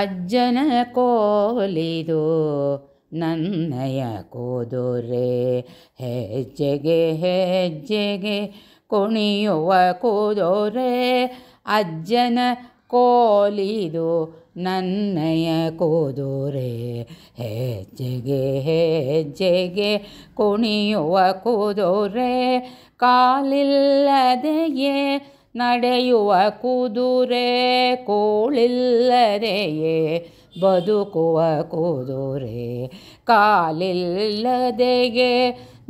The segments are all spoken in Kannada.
ಅಜ್ಜನ ಕೋಲಿದು ನನ್ನಯ ಕೂದುರೆ ಹೆಜ್ಜೆಗೆ ಹೆಜ್ಜೆಗೆ ಕುಣಿಯುವ ಕೂದೋರೆ ಅಜ್ಜನ ಕೋಲಿದು ನನ್ನಯ ಕೂದೋರೆ ಹೆಜ್ಜೆಗೆ ಹೆಜ್ಜೆಗೆ ಕುಣಿಯುವ ಕೂದೋರೆ ಕಾಲಿಲ್ಲದೆಯೇ ನಡೆಯುವ ಕುದುರೆ ಕೋಳಿಲ್ಲದೆಯೇ ಬದುಕುವ ಕುದುರೆ ಕಾಲಿಲ್ಲದೆಗೆ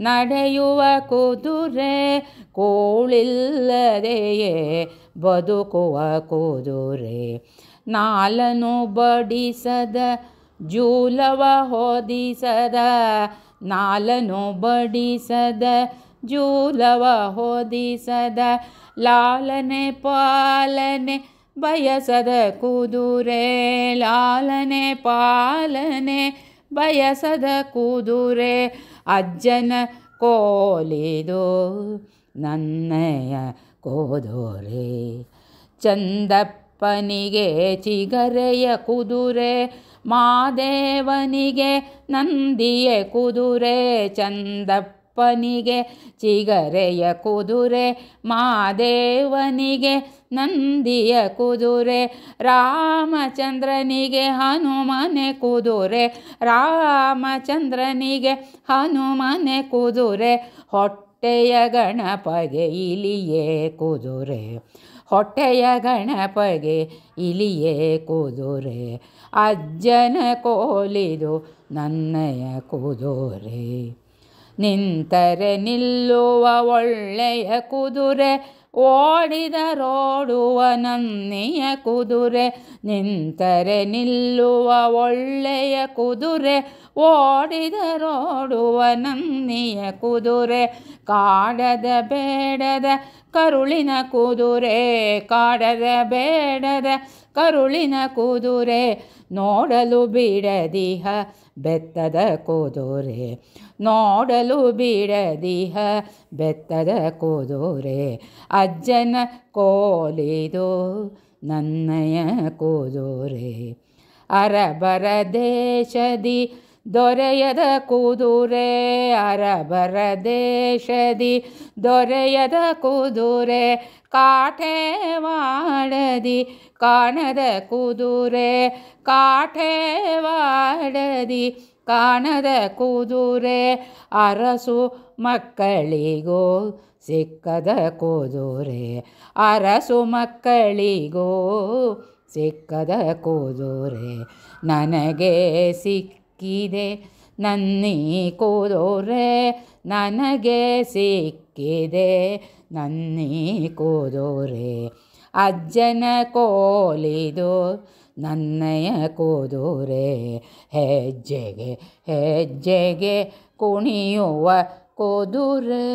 ನಡೆಯುವ ಕುದುರೆ ಕೋಳಿಲ್ಲದೆಯೇ ಬದುಕುವ ಕುದುರೆ ನಾಲನು ಬಡಿಸದ ಜೂಲವ ಹೊದಿಸದ ನಾಲನು ಬಡಿಸದ ಜೂಲವ ಹೋದಿಸದ ಲಾಲನೆ ಪಾಲನೆ ಬಯಸದ ಕುದುರೆ ಲಾಲನೆ ಪಾಲನೆ ಬಯಸದ ಕುದುರೆ ಅಜ್ಜನ ಕೋಲಿದು ನನ್ನಯ ಕೋದೋರೆ ಚಂದಪ್ಪನಿಗೆ ಚಿಗರೆಯ ಕುದುರೆ ಮಾದೇವನಿಗೆ ನಂದಿಯ ಕುದುರೆ ಚಂದಪ್ಪ ಅಪ್ಪನಿಗೆ ಚಿಗರೆಯ ಕುದುರೆ ಮಾದೇವನಿಗೆ ನಂದಿಯ ಕುದುರೆ ರಾಮಚಂದ್ರನಿಗೆ ಹನುಮನೆ ಕುದುರೆ ರಾಮಚಂದ್ರನಿಗೆ ಹನುಮನೆ ಕುದುರೆ ಹೊಟ್ಟೆಯ ಗಣಪಗೆ ಇಲಿಯೇ ಕುದುರೆ ಹೊಟ್ಟೆಯ ಗಣಪಗೆ ಇಲಿಯೇ ಕುದುರೆ ಅಜ್ಜನ ಕೋಲಿದು ನನ್ನಯ ಕುದುರೆ ನಿಂತರೆ ನಿಲ್ಲುವ ಒಳ್ಳೆಯ ಕುದುರೆ ಓಡಿದ ರೋಡುವ ನನ್ನಿಯ ಕುದುರೆ ನಿಂತರೆ ನಿಲ್ಲುವ ಒಳ್ಳೆಯ ಕುದುರೆ ಓಡಿದ ರೋಡುವ ನನ್ನಿಯ ಕುದುರೆ ಕಾಡದ ಬೇಡದ ಕರುಳಿನ ಕೂದುರೆ ಕಾಡದ ಬೇಡದ ಕರುಳಿನ ಕೂದುರೆ ನೋಡಲು ಬಿಡದಿಹ ಬೆತ್ತದ ಕೂದೋರೆ ನೋಡಲು ಬಿಡದಿಹ ಬೆತ್ತದ ಕೂದೋರೆ ಅಜ್ಜನ ಕೋಲಿದು ನನ್ನಯ ಕೂದೋರೆ ಅರಬರ ದೇಶದಿ दोरयद कुदरे अरबरदेशदि दोरयद कुरे काठे वाडति काद कुदुरे काठे वाडति काद कुरे अरसु मकिगो सिक्कद कुरे अरसु मिगो चिक कुरे न ಸಿಕ್ಕಿದೆ ನನ್ನೀ ಕೂದೋರೆ ನನಗೆ ಸಿಕ್ಕಿದೆ ನನ್ನೀ ಕೂದೋರೆ ಅಜ್ಜನ ಕೋಲಿದು ನನ್ನಯ ಕೋದೋರೆ ಹೆಜ್ಜೆಗೆ ಹೆಜ್ಜೆಗೆ ಕುಣಿಯುವ ಕೂದೂರೆ